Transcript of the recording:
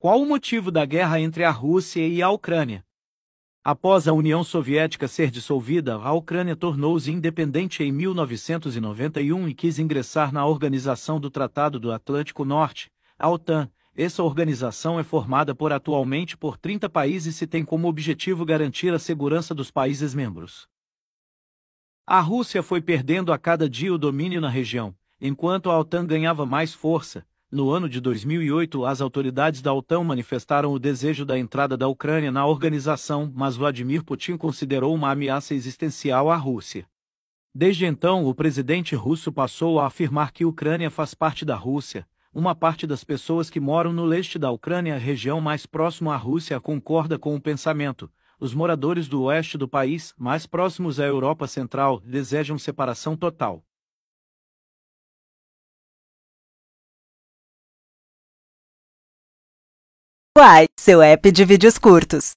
Qual o motivo da guerra entre a Rússia e a Ucrânia? Após a União Soviética ser dissolvida, a Ucrânia tornou-se independente em 1991 e quis ingressar na Organização do Tratado do Atlântico Norte, a OTAN. Essa organização é formada por atualmente por 30 países e tem como objetivo garantir a segurança dos países membros. A Rússia foi perdendo a cada dia o domínio na região, enquanto a OTAN ganhava mais força, no ano de 2008, as autoridades da OTAN manifestaram o desejo da entrada da Ucrânia na organização, mas Vladimir Putin considerou uma ameaça existencial à Rússia. Desde então, o presidente russo passou a afirmar que a Ucrânia faz parte da Rússia. Uma parte das pessoas que moram no leste da Ucrânia, região mais próxima à Rússia, concorda com o pensamento. Os moradores do oeste do país, mais próximos à Europa Central, desejam separação total. Uai, seu app de vídeos curtos.